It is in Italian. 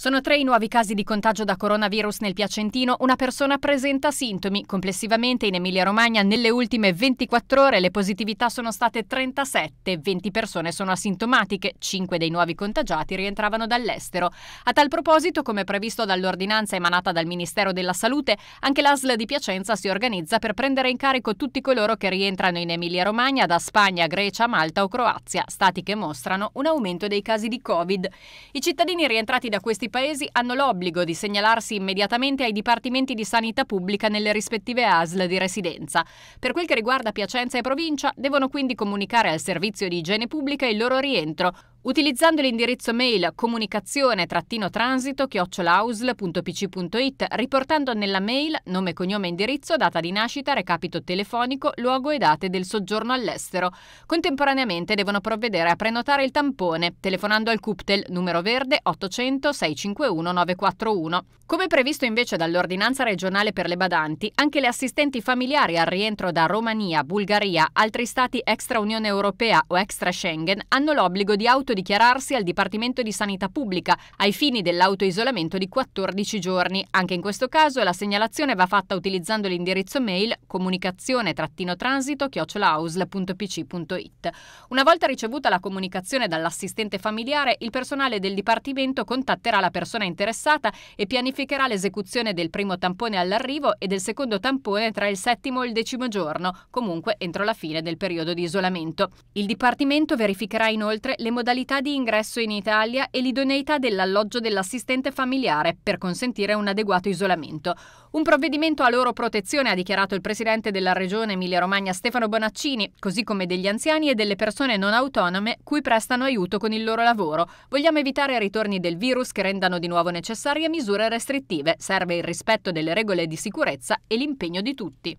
Sono tre i nuovi casi di contagio da coronavirus nel Piacentino, una persona presenta sintomi. Complessivamente in Emilia-Romagna nelle ultime 24 ore le positività sono state 37, 20 persone sono asintomatiche, 5 dei nuovi contagiati rientravano dall'estero. A tal proposito, come previsto dall'ordinanza emanata dal Ministero della Salute, anche l'ASL di Piacenza si organizza per prendere in carico tutti coloro che rientrano in Emilia-Romagna da Spagna, Grecia, Malta o Croazia, stati che mostrano un aumento dei casi di Covid. I cittadini rientrati da questi questi paesi hanno l'obbligo di segnalarsi immediatamente ai dipartimenti di sanità pubblica nelle rispettive ASL di residenza. Per quel che riguarda Piacenza e provincia, devono quindi comunicare al servizio di igiene pubblica il loro rientro, utilizzando l'indirizzo mail comunicazione-transito-ausl.pc.it, riportando nella mail nome, cognome, indirizzo, data di nascita, recapito telefonico, luogo e date del soggiorno all'estero. Contemporaneamente devono provvedere a prenotare il tampone, telefonando al CUPTEL numero verde 800 651 941. Come previsto invece dall'ordinanza regionale per le badanti, anche le assistenti familiari al rientro da Romania, Bulgaria, altri stati extra Unione Europea o extra Schengen hanno l'obbligo di auto dichiararsi al Dipartimento di Sanità Pubblica ai fini dell'autoisolamento di 14 giorni. Anche in questo caso la segnalazione va fatta utilizzando l'indirizzo mail comunicazione-transito-ausl.pc.it. Una volta ricevuta la comunicazione dall'assistente familiare, il personale del Dipartimento contatterà la persona interessata e pianificherà l'esecuzione del primo tampone all'arrivo e del secondo tampone tra il settimo e il decimo giorno, comunque entro la fine del periodo di isolamento. Il Dipartimento verificherà inoltre le modalità modalità di ingresso in Italia e l'idoneità dell'alloggio dell'assistente familiare per consentire un adeguato isolamento. Un provvedimento a loro protezione, ha dichiarato il presidente della regione Emilia-Romagna Stefano Bonaccini, così come degli anziani e delle persone non autonome cui prestano aiuto con il loro lavoro. Vogliamo evitare ritorni del virus che rendano di nuovo necessarie misure restrittive. Serve il rispetto delle regole di sicurezza e l'impegno di tutti.